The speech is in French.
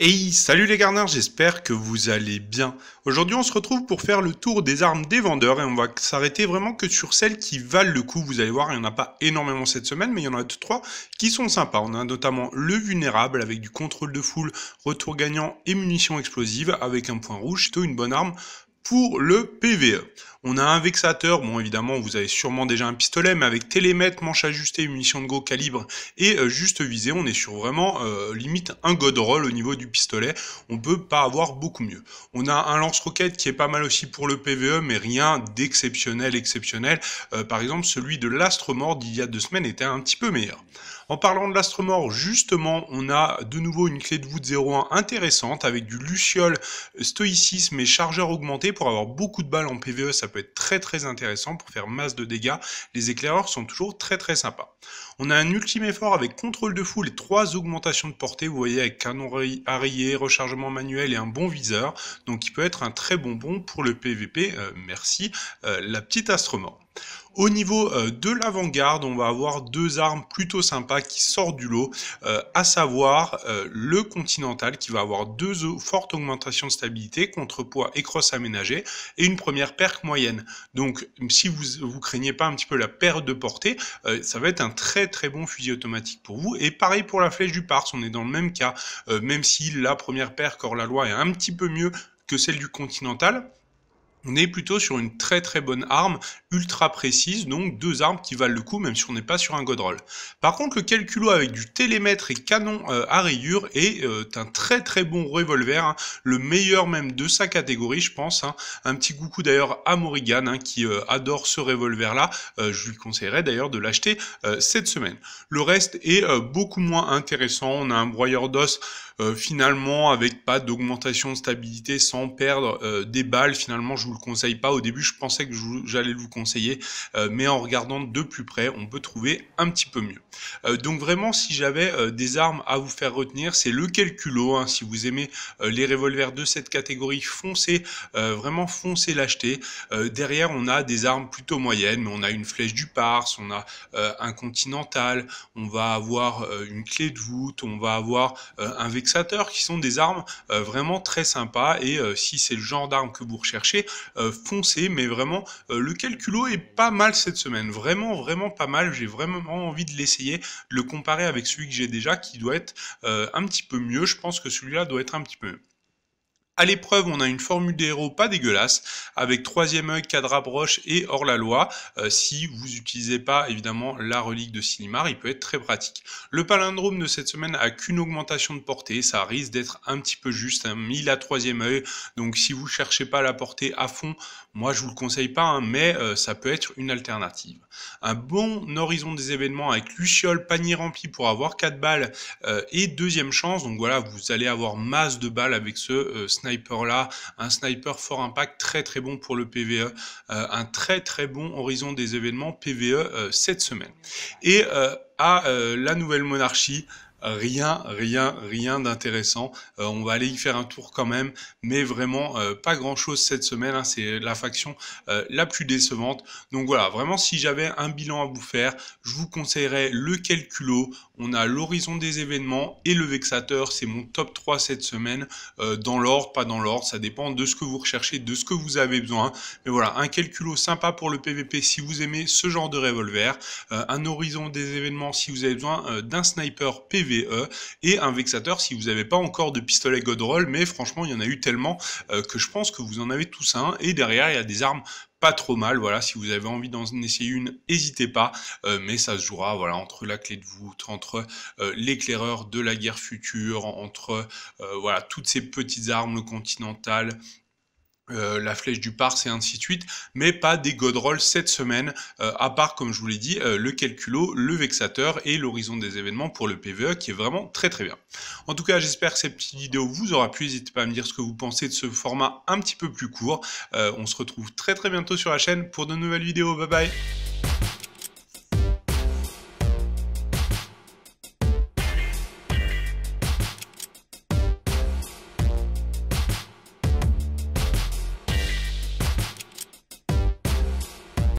Hey, salut les garnards j'espère que vous allez bien. Aujourd'hui, on se retrouve pour faire le tour des armes des vendeurs et on va s'arrêter vraiment que sur celles qui valent le coup. Vous allez voir, il n'y en a pas énormément cette semaine, mais il y en a trois qui sont sympas. On a notamment le vulnérable avec du contrôle de foule, retour gagnant et munitions explosives avec un point rouge, plutôt une bonne arme pour le PVE. On a un vexateur, bon évidemment vous avez sûrement déjà un pistolet, mais avec télémètre, manche ajustée, munitions de go calibre et euh, juste visée, on est sur vraiment euh, limite un god au niveau du pistolet, on peut pas avoir beaucoup mieux. On a un lance-roquette qui est pas mal aussi pour le PVE, mais rien d'exceptionnel exceptionnel. Euh, par exemple celui de l'astre mort d'il y a deux semaines était un petit peu meilleur. En parlant de l'astre mort, justement, on a de nouveau une clé de voûte 01 intéressante avec du luciole, stoïcisme et chargeur augmenté pour avoir beaucoup de balles en PvE, ça peut être très très intéressant pour faire masse de dégâts. Les éclaireurs sont toujours très très sympas. On a un ultime effort avec contrôle de foule et trois augmentations de portée, vous voyez avec canon arrié, rechargement manuel et un bon viseur, donc il peut être un très bon bon pour le PVP, euh, merci, euh, la petite astromore. Au niveau euh, de l'avant-garde, on va avoir deux armes plutôt sympas qui sortent du lot, euh, à savoir euh, le Continental qui va avoir deux fortes augmentations de stabilité, contrepoids et crosse aménagée, et une première perque moyenne. Donc si vous, vous craignez pas un petit peu la perte de portée, ça va être un très très bon fusil automatique pour vous. Et pareil pour la flèche du Pars, on est dans le même cas, même si la première perque hors la loi est un petit peu mieux que celle du Continental, on est plutôt sur une très très bonne arme, ultra précise, donc deux armes qui valent le coup même si on n'est pas sur un godroll. Par contre le calculo avec du télémètre et canon euh, à rayures est euh, un très très bon revolver, hein. le meilleur même de sa catégorie je pense. Hein. Un petit coucou d'ailleurs à Morrigan hein, qui euh, adore ce revolver là, je lui conseillerais d'ailleurs de l'acheter cette semaine. Le reste est beaucoup moins intéressant, on a un broyeur d'os finalement avec pas d'augmentation de stabilité sans perdre des balles finalement je le conseille pas. Au début, je pensais que j'allais vous conseiller, euh, mais en regardant de plus près, on peut trouver un petit peu mieux. Euh, donc vraiment, si j'avais euh, des armes à vous faire retenir, c'est le calculo. Hein. si vous aimez les revolvers de cette catégorie, foncez, vraiment foncez l'acheter. derrière, on a des armes plutôt moyennes, mais on a une flèche du Pars, on a un continental, on va avoir une clé de voûte, on va avoir un vexateur, qui sont des armes vraiment très sympas. Et si c'est le genre d'armes que vous recherchez, euh, foncé, mais vraiment euh, le calculo est pas mal cette semaine, vraiment vraiment pas mal, j'ai vraiment envie de l'essayer, de le comparer avec celui que j'ai déjà qui doit être euh, un petit peu mieux, je pense que celui-là doit être un petit peu mieux. À l'épreuve, on a une formule d'héros pas dégueulasse, avec troisième œil, cadre broche et hors la loi. Euh, si vous n'utilisez pas évidemment la relique de Silimar, il peut être très pratique. Le palindrome de cette semaine a qu'une augmentation de portée, ça risque d'être un petit peu juste, 1000 hein. à troisième œil. Donc si vous cherchez pas la portée à fond, moi je vous le conseille pas, hein, mais euh, ça peut être une alternative. Un bon horizon des événements avec Luciole, panier rempli pour avoir 4 balles euh, et deuxième chance. Donc voilà, vous allez avoir masse de balles avec ce sniper là un sniper fort impact très très bon pour le PVE, euh, un très très bon horizon des événements PVE euh, cette semaine. Et euh, à la nouvelle monarchie, rien, rien, rien d'intéressant. Euh, on va aller y faire un tour quand même, mais vraiment euh, pas grand-chose cette semaine. Hein. c'est la faction euh, la plus décevante. Donc voilà, vraiment si j'avais un bilan à vous faire, je vous conseillerais le calculo. On a l'horizon des événements et le vexateur. C'est mon top 3 cette semaine, dans l'ordre, pas dans l'ordre. Ça dépend de ce que vous recherchez, de ce que vous avez besoin. Mais voilà, un calculo sympa pour le PVP si vous aimez ce genre de revolver. un horizon des événements si vous avez besoin d'un sniper PVP E et un vexateur si vous n'avez pas encore de pistolet Godroll, mais franchement, il y en a eu tellement euh, que je pense que vous en avez tous un, et derrière, il y a des armes pas trop mal. Voilà, si vous avez envie d'en essayer une, n'hésitez pas. Euh, mais ça se jouera voilà, entre la clé de voûte, entre euh, l'éclaireur de la guerre future, entre voilà, toutes ces petites armes, continentales, euh, la flèche du parc et ainsi de suite, mais pas des godrolls cette semaine, euh, à part, comme je vous l'ai dit, euh, le calculo, le vexateur et l'horizon des événements pour le PVE, qui est vraiment très très bien. En tout cas, j'espère que cette petite vidéo vous aura plu, n'hésitez pas à me dire ce que vous pensez de ce format un petit peu plus court. on se retrouve très très bientôt sur la chaîne pour de nouvelles vidéos, bye bye